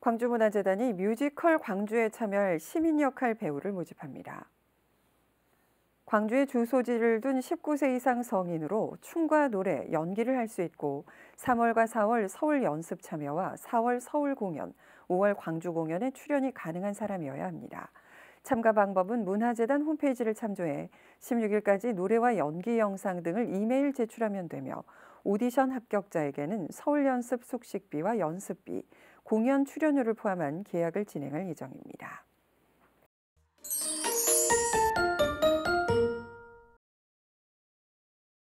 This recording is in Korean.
광주문화재단이 뮤지컬 광주에 참여할 시민 역할 배우를 모집합니다. 광주에 주소지를 둔 19세 이상 성인으로 춤과 노래, 연기를 할 수 있고 3월과 4월 서울 연습 참여와 4월 서울 공연, 5월 광주 공연에 출연이 가능한 사람이어야 합니다. 참가 방법은 문화재단 홈페이지를 참조해 16일까지 노래와 연기 영상 등을 이메일 제출하면 되며 오디션 합격자에게는 서울 연습 속식비와 연습비, 공연 출연료를 포함한 계약을 진행할 예정입니다.